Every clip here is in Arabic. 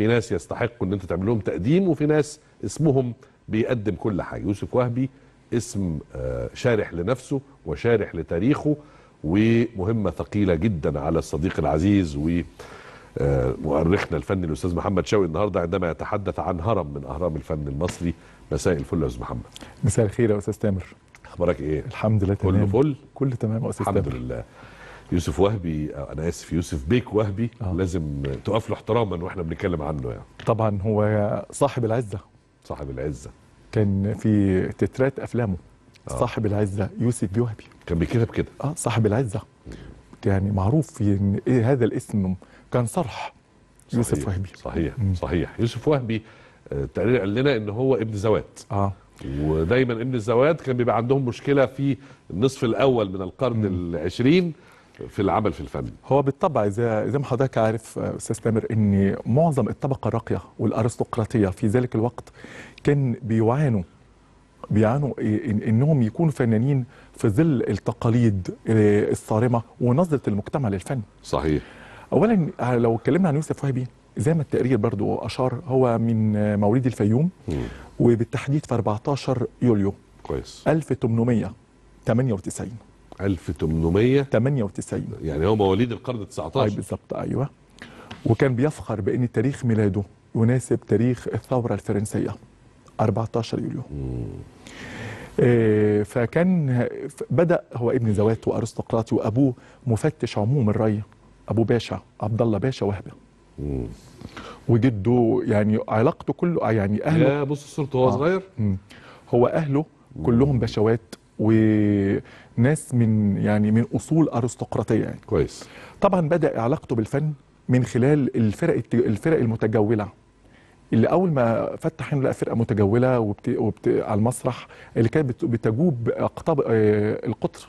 في ناس يستحقوا ان انت تعمل لهم تقديم وفي ناس اسمهم بيقدم كل حاجه يوسف وهبي اسم آه، شارح لنفسه وشارح لتاريخه ومهمه ثقيله جدا على الصديق العزيز و آه، مؤرخنا الفني الاستاذ محمد شوقي النهارده عندما يتحدث عن هرم من اهرام الفن المصري مساء الفل يا استاذ محمد مساء الخير يا استاذ تامر اخبارك ايه الحمد لله تمام كله فل كله تمام يا استاذ الحمد تامر. لله يوسف وهبي انا اسف يوسف بيك وهبي آه. لازم تقف له احتراما واحنا بنتكلم عنه يعني طبعا هو صاحب العزه صاحب العزه كان في تترات افلامه آه. صاحب العزه يوسف وهبي كان بيكتب كده اه صاحب العزه يعني معروف في إيه هذا الاسم كان صرح صحيح. يوسف وهبي صحيح مم. صحيح يوسف وهبي التقرير آه، قال لنا ان هو ابن زوات اه ودايما ابن الزوات كان بيبقى عندهم مشكله في النصف الاول من القرن العشرين في العمل في الفن هو بالطبع زي, زي ما حضرتك عارف آه، استاذ تامر ان معظم الطبقه الراقيه والارستقراطيه في ذلك الوقت كان بيعانوا بيعانوا انهم يكونوا فنانين في ظل التقاليد آه، الصارمه ونظره المجتمع للفن صحيح اولا آه، لو اتكلمنا عن يوسف وهبي زي ما التقرير برضو اشار هو من مواليد الفيوم وبالتحديد في 14 يوليو كويس 1898 1898 يعني هو مواليد القرن ال 19 بالظبط ايوه وكان بيفخر بان تاريخ ميلاده يناسب تاريخ الثوره الفرنسيه 14 يوليو آه، فكان بدا هو ابن زوات وارستقراطي وابوه مفتش عموم الري ابو باشا عبد الله باشا وهبه وجده يعني علاقته كله يعني اهله لا بص صورته وهو آه. صغير هو اهله كلهم باشوات وناس من يعني من اصول ارستقراطيه يعني كويس طبعا بدا علاقته بالفن من خلال الفرق الفرق المتجوله اللي اول ما فتح هنا لقى فرقه متجوله وبت... وبت... على المسرح اللي كانت بتجوب اقطاب آه، القطر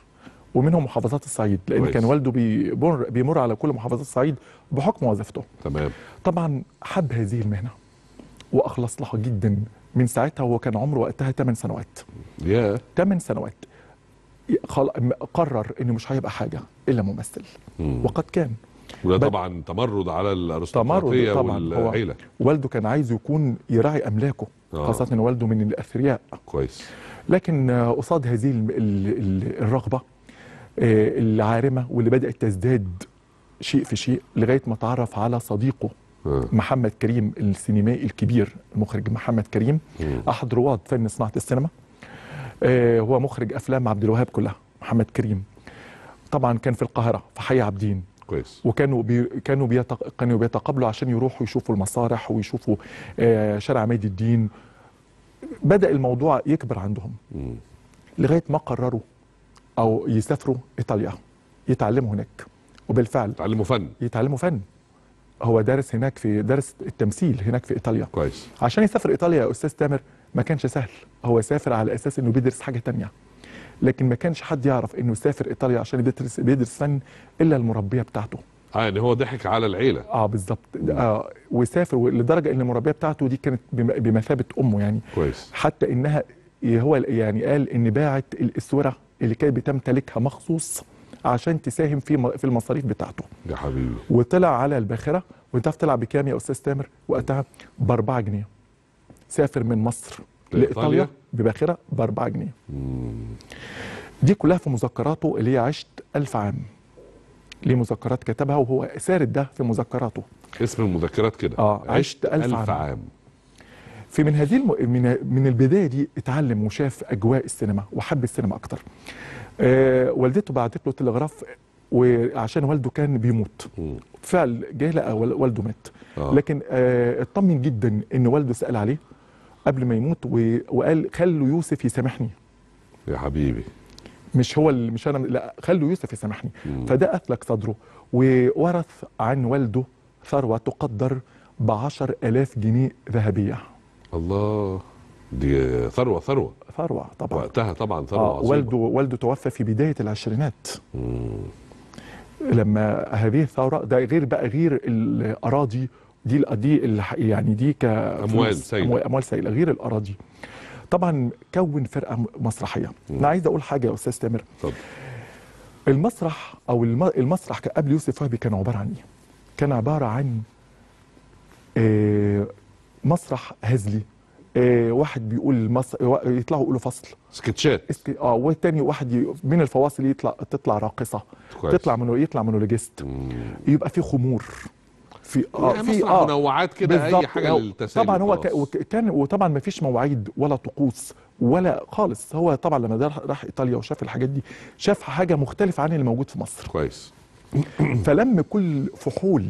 ومنهم محافظات الصعيد لان كويس. كان والده بيمر بيمر على كل محافظات الصعيد بحكم وظيفته تمام طبعا حب هذه المهنه واخلص لها جدا من ساعتها هو كان عمره وقتها 8 سنوات ياه yeah. 8 سنوات قرر انه مش هيبقى حاجه الا ممثل مم. وقد كان وده طبعا تمرد على الارستقراطيه والعيله والده كان عايز يكون يراعي املاكه آه. خاصه ان والده من الاثرياء كويس لكن قصاد هذه الرغبه آه، العارمه واللي بدات تزداد شيء في شيء لغايه ما تعرف على صديقه آه. محمد كريم السينمائي الكبير المخرج محمد كريم مم. احد رواد فن صناعه السينما آه، هو مخرج افلام عبد الوهاب كلها محمد كريم طبعا كان في القاهره في حي عابدين كويس وكانوا بي كانوا بيتق... كانوا بيتقابلوا عشان يروحوا يشوفوا المسارح ويشوفوا آه شارع ميد الدين بدا الموضوع يكبر عندهم مم. لغايه ما قرروا او يسافروا ايطاليا يتعلموا هناك وبالفعل يتعلموا فن يتعلموا فن هو دارس هناك في درس التمثيل هناك في ايطاليا كويس عشان يسافر ايطاليا يا استاذ تامر ما كانش سهل هو سافر على اساس انه بيدرس حاجه تانية لكن ما كانش حد يعرف انه سافر ايطاليا عشان بيدرس بيدرس فن الا المربيه بتاعته اه يعني هو ضحك على العيله اه بالظبط آه وسافر لدرجه ان المربيه بتاعته دي كانت بمثابه امه يعني كويس حتى انها هو يعني قال ان باعت الاسوره اللي كانت بتمتلكها مخصوص عشان تساهم في في المصاريف بتاعته يا حبيبي وطلع على الباخره وانت عارف طلع بكام يا استاذ تامر وقتها ب 4 جنيه سافر من مصر لايطاليا بباخره ب 4 جنيه دي كلها في مذكراته اللي هي عشت 1000 عام ليه مذكرات كتبها وهو سارد ده في مذكراته اسم المذكرات كده اه عشت, 1000 عام. عام في من هذه الم... من من البدايه دي اتعلم وشاف اجواء السينما وحب السينما اكتر آه والدته بعتت له تلغراف وعشان والده كان بيموت فعل جه لقى والده مات آه. لكن آه اطمن جدا ان والده سال عليه قبل ما يموت وقال خلوا يوسف يسامحني يا حبيبي مش هو اللي مش انا لا خلوا يوسف يسامحني فده أثلك صدره وورث عن والده ثروه تقدر ب 10000 جنيه ذهبيه الله دي ثروه ثروه ثروه طبعا وقتها طبعا ثروه آه والده والده توفى في بدايه العشرينات مم. لما هذه الثوره ده غير بقى غير الاراضي دي دي يعني دي كاموال سائله اموال سائله غير الاراضي طبعا كون فرقه مسرحيه مم. انا عايز اقول حاجه يا استاذ تامر طب. المسرح او المسرح قبل يوسف وهبي كان عباره عن ايه كان عباره عن آه، مسرح هزلي آه، واحد بيقول مص... يطلعوا يقولوا فصل سكتشات اسك... اه والتاني واحد ي... من الفواصل يطلع تطلع راقصه كويس. تطلع منه يطلع لجست يبقى في خمور في آه يعني في آه منوعات كده اي حاجه للتسليم طبعا هو كان وطبعا ما فيش مواعيد ولا طقوس ولا خالص هو طبعا لما ده راح ايطاليا وشاف الحاجات دي شاف حاجه مختلفه عن اللي موجود في مصر كويس فلم كل فحول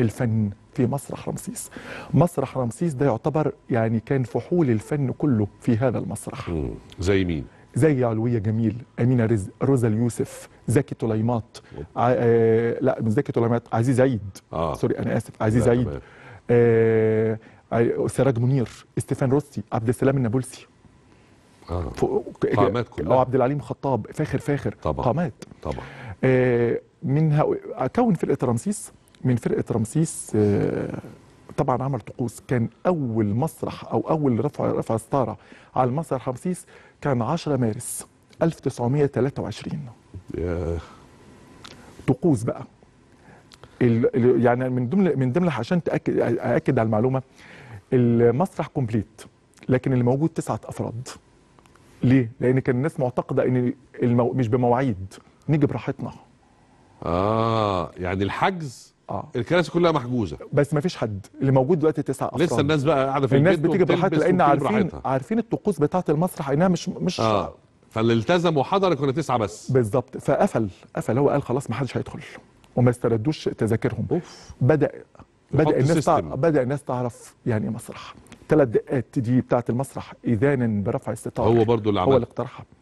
الفن في مسرح رمسيس مسرح رمسيس ده يعتبر يعني كان فحول الفن كله في هذا المسرح زي مين زي علويه جميل امينه رزق روزا اليوسف زكي طليمات ع... آه، لا مش زكي طليمات عزيز عيد آه. سوري انا اسف عزيز عيد آه،, آه سراج منير استيفان روسي عبد السلام النابلسي آه. ف... قامات كلها آه، عبد العليم خطاب فاخر فاخر طبعا قامات طبعا آه من كون فرقه رمسيس من فرقه رمسيس آه طبعا عمل طقوس كان اول مسرح او اول رفع رفع ستاره على المسرح رمسيس كان 10 مارس 1923 طقوس بقى يعني من ضمن من ضمن عشان تاكد اكد على المعلومه المسرح كومبليت لكن اللي موجود تسعه افراد ليه؟ لان كان الناس معتقده ان المو... مش بمواعيد نيجي براحتنا اه يعني الحجز اه الكراسي كلها محجوزه بس ما فيش حد اللي موجود دلوقتي تسع افراد لسه الناس بقى قاعده في الناس بتيجي براحتها لان عارفين براحتها. عارفين الطقوس بتاعه المسرح انها مش مش آه. فاللي التزم وحضر كنا تسعه بس بالظبط فقفل قفل هو قال خلاص ما حدش هيدخل وما استردوش تذاكرهم أوف. بدا بدا الناس تع... بدا الناس تعرف يعني ايه مسرح ثلاث دقات دي بتاعه المسرح اذانا برفع الستار هو برضو اللي عمل هو اللي اقترحها